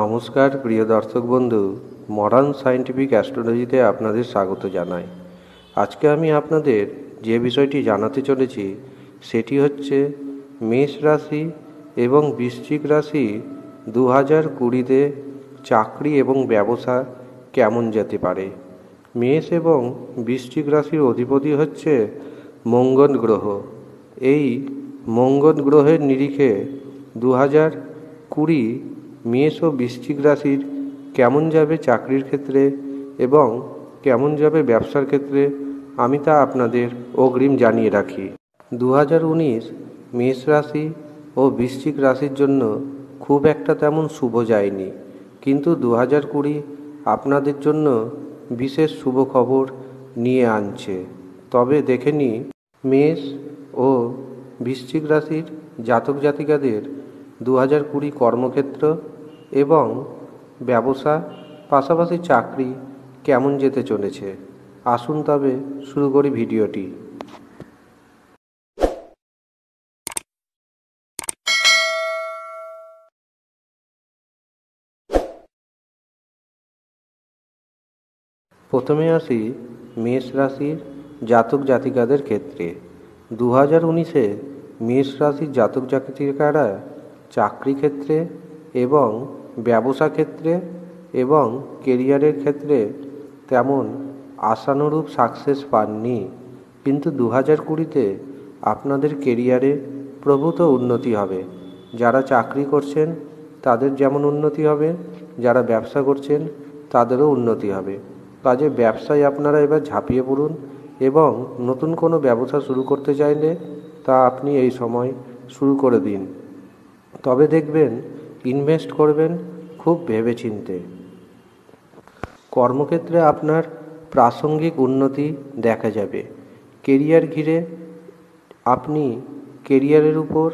নমস্কার প্রিয় দর্শক বন্ধু মডার্ন সায়েন্টিফিক অ্যাস্ট্রোলজিতে আপনাদের স্বাগত জানাই আজকে আমি আপনাদের যে বিষয়টি জানাতে চলেছি সেটি হচ্ছে মেষ রাশি এবং বৃশ্চিক রাশি দু হাজার কুড়িতে চাকরি এবং ব্যবসা কেমন যেতে পারে মেষ এবং বৃশ্চিক রাশির অধিপতি হচ্ছে মঙ্গল গ্রহ এই মঙ্গল গ্রহের নিরিখে দু হাজার কুড়ি মেষ ও বৃশ্চিক রাশির কেমন যাবে চাকরির ক্ষেত্রে এবং কেমন যাবে ব্যবসার ক্ষেত্রে আমি তা আপনাদের অগ্রিম জানিয়ে রাখি দু মেষ রাশি ও বৃশ্চিক রাশির জন্য খুব একটা তেমন শুভ যায়নি কিন্তু দু হাজার কুড়ি আপনাদের জন্য বিশেষ শুভ খবর নিয়ে আনছে তবে দেখে নি মেষ ও বৃশ্চিক রাশির জাতক জাতিকাদের দু হাজার কুড়ি কর্মক্ষেত্র এবং ব্যবসা পাশাপাশি চাকরি কেমন যেতে চলেছে আসুন তবে শুরু করি ভিডিওটি প্রথমে আসি মেষ রাশির জাতক জাতিকাদের ক্ষেত্রে দু হাজার উনিশে মেষ রাশির জাতক জাতিকারা চাকরি ক্ষেত্রে এবং ব্যবসা ক্ষেত্রে এবং কেরিয়ারের ক্ষেত্রে তেমন আশানুরূপ সাকসেস পাননি কিন্তু দু হাজার কুড়িতে আপনাদের কেরিয়ারে প্রভূত উন্নতি হবে যারা চাকরি করছেন তাদের যেমন উন্নতি হবে যারা ব্যবসা করছেন তাদেরও উন্নতি হবে কাজে ব্যবসায় আপনারা এবার ঝাঁপিয়ে পড়ুন এবং নতুন কোনো ব্যবসা শুরু করতে চাইলে তা আপনি এই সময় শুরু করে দিন তবে দেখবেন ইনভেস্ট করবেন খুব ভেবেচিন্তে কর্মক্ষেত্রে আপনার প্রাসঙ্গিক উন্নতি দেখা যাবে কেরিয়ার ঘিরে আপনি কেরিয়ারের উপর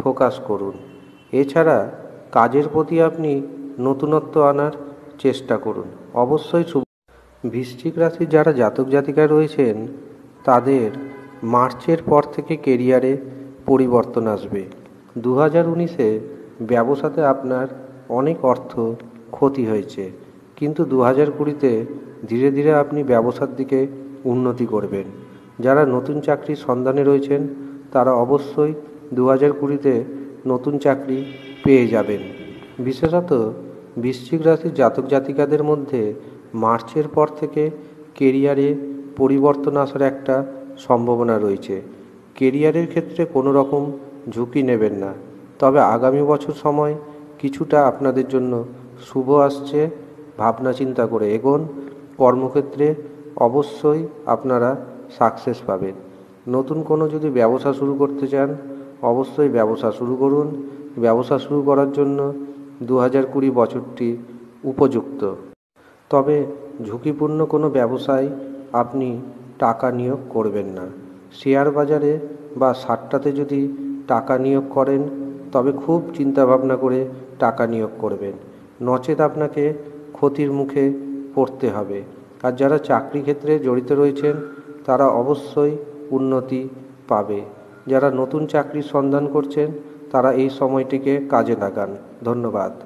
ফোকাস করুন এছাড়া কাজের প্রতি আপনি নতুনত্ব আনার চেষ্টা করুন অবশ্যই বৃশ্চিক রাশির যারা জাতক জাতিকা রয়েছেন তাদের মার্চের পর থেকে কেরিয়ারে পরিবর্তন আসবে দু হাজার উনিশে ব্যবসাতে আপনার অনেক অর্থ ক্ষতি হয়েছে কিন্তু দু হাজার কুড়িতে ধীরে ধীরে আপনি ব্যবসার দিকে উন্নতি করবেন যারা নতুন চাকরির সন্ধানে রয়েছেন তারা অবশ্যই দু হাজার কুড়িতে নতুন চাকরি পেয়ে যাবেন বিশেষত বৃশ্চিক রাশির জাতক জাতিকাদের মধ্যে মার্চের পর থেকে কেরিয়ারে পরিবর্তন আসার একটা সম্ভাবনা রয়েছে কেরিয়ারের ক্ষেত্রে কোনো রকম ঝুঁকি নেবেন না তবে আগামী বছর সময় কিছুটা আপনাদের জন্য শুভ আসছে ভাবনা চিন্তা করে এগোন কর্মক্ষেত্রে অবশ্যই আপনারা সাকসেস পাবেন নতুন কোনো যদি ব্যবসা শুরু করতে চান অবশ্যই ব্যবসা শুরু করুন ব্যবসা শুরু করার জন্য দু হাজার কুড়ি বছরটি উপযুক্ত তবে ঝুঁকিপূর্ণ কোনো ব্যবসায় আপনি টাকা নিয়োগ করবেন না শেয়ার বাজারে বা সারটাতে যদি টাকা নিয়োগ করেন তবে খুব চিন্তাভাবনা করে টাকা নিয়োগ করবেন নচেত আপনাকে ক্ষতির মুখে পড়তে হবে আর যারা চাকরি ক্ষেত্রে জড়িত রয়েছেন তারা অবশ্যই উন্নতি পাবে যারা নতুন চাকরির সন্ধান করছেন তারা এই সময়টিকে কাজে লাগান ধন্যবাদ